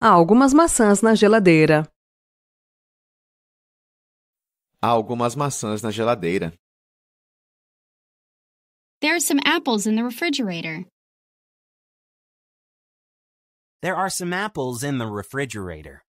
Há algumas maçãs na geladeira. Há algumas maçãs na geladeira. There are some apples in the refrigerator. There are some apples in the refrigerator.